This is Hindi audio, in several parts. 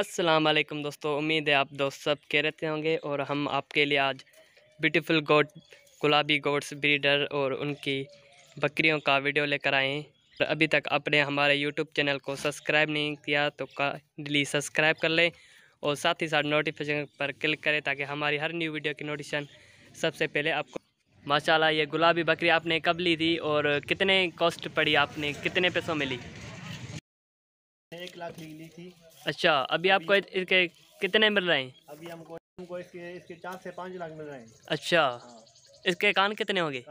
अस्सलाम वालेकुम दोस्तों उम्मीद है आप दोस्त सब कह रहते होंगे और हम आपके लिए आज ब्यूटीफुल गोट गुलाबी गोट्स ब्रीडर और उनकी बकरियों का वीडियो लेकर आए हैं अभी तक आपने हमारे यूट्यूब चैनल को सब्सक्राइब नहीं किया तो काइंडली सब्सक्राइब कर लें और साथ ही साथ नोटिफिकेशन पर क्लिक करें ताकि हमारी हर न्यू वीडियो की नोटिफिकेशन सबसे पहले आपको माशाल्लाह ये गुलाबी बकरी आपने कब ली थी और कितने कॉस्ट पड़ी आपने कितने पैसों में ली एक लाख ली ली थी अच्छा अभी, अभी आपको इसके कितने मिल रहे हैं अभी हमको हमको इसके इसके चार से पाँच लाख मिल रहे हैं अच्छा हाँ। इसके कान कितने होंगे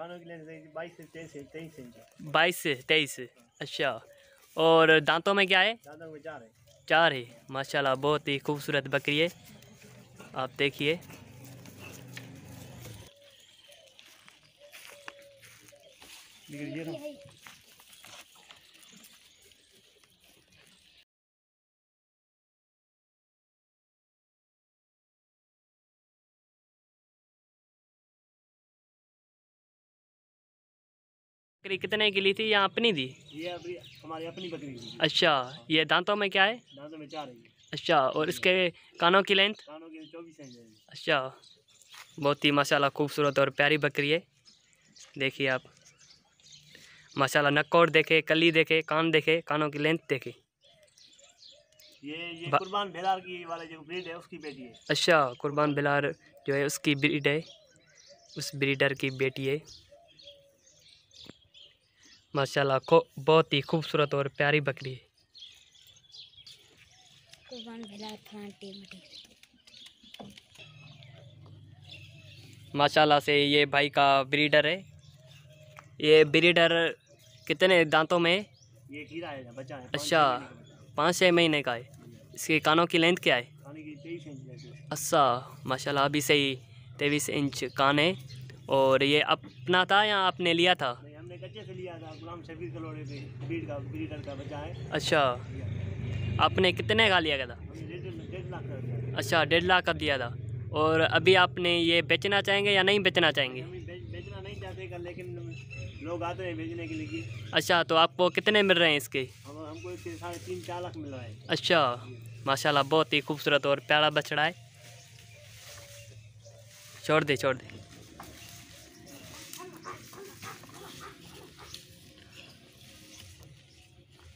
बाईस से तेईस तेईस इंच बाईस से तेईस अच्छा और दांतों में क्या है दांतों में चार है चार है माशाल्लाह बहुत ही खूबसूरत बकरी है आप देखिए बकरी कितने की ली थी या अपनी दी ये अपनी हमारी अपनी बकरी थी। अच्छा हाँ। ये दांतों में क्या है दांतों में चार है अच्छा और इसके कानों की लेंथ कानों की चौबीस इंच अच्छा बहुत ही माशाल्लाह खूबसूरत और प्यारी बकरी है देखिए आप माशाल्लाह नक्कोड़ देखे कली देखे कान देखे कानों की लेंथ देखे ये ये कुर्बान बेलार की वाला जो ब्रीड है उसकी बेटी है अच्छा कुर्बान बिलार जो है उसकी ब्रीड है उस ब्रीडर की बेटी है माशाल्लाह को बहुत ही खूबसूरत और प्यारी बकरी है माशाल्लाह से ये भाई का ब्रीडर है ये ब्रीडर कितने दांतों में ये बचा है है अच्छा पाँच छः महीने का है इसके कानों की लेंथ क्या है अच्छा माशाल्लाह अभी से ही तेईस इंच कान है और ये अपना था या आपने लिया था अच्छा आपने कितने का लिया गया था अच्छा डेढ़ लाख का दिया था और अभी आपने ये बेचना चाहेंगे या नहीं बेचना चाहेंगे बेचना नहीं चाहते लेकिन लोग आते हैं बेचने के लिए अच्छा तो आपको कितने मिल रहे हैं इसके हमको साढ़े तीन चार लाख मिल रहा है अच्छा माशाल्लाह बहुत ही खूबसूरत और प्यारा बछड़ा है छोड़ दे छोड़ दे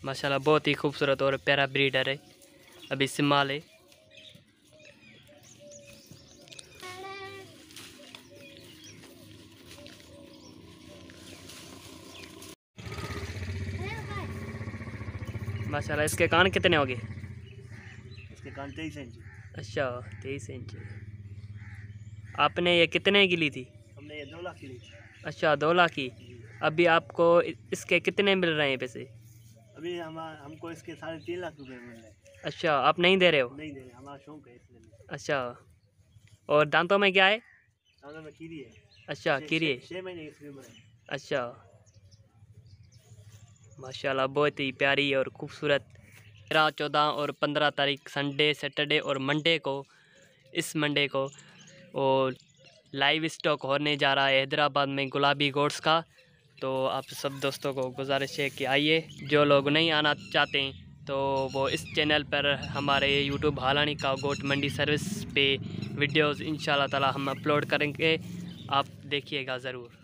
माशाला बहुत ही खूबसूरत और प्यारा ब्रीडर है अभी इससे माल है माशाल्लाह इसके कान कितने हो गए इसके कान तेईस इंच अच्छा तेईस इंच आपने ये कितने की ली थी हमने ये दो लाख की ली थी अच्छा दो लाख की अभी आपको इसके कितने मिल रहे हैं पैसे अभी हम हमको इसके साढ़े तीन लाख रुपए मिल रहे अच्छा आप नहीं दे रहे हो नहीं दे रहे हमारा शौक है इसलिए अच्छा और दांतों में क्या है दांतों में कीरी है अच्छा कीरी है छः महीने की उम्र है अच्छा माशाल्लाह बहुत ही प्यारी और खूबसूरत तेरह चौदह और पंद्रह तारीख संडे सैटरडे और मंडे को इस मंडे को और लाइव स्टॉक होने जा रहा है हैदराबाद में गुलाबी गोड्स का तो आप सब दोस्तों को गुजारिश है कि आइए जो लोग नहीं आना चाहते हैं तो वो इस चैनल पर हमारे यूट्यूब हालानी का गोट मंडी सर्विस पे वीडियोस इन ताला हम अपलोड करेंगे आप देखिएगा ज़रूर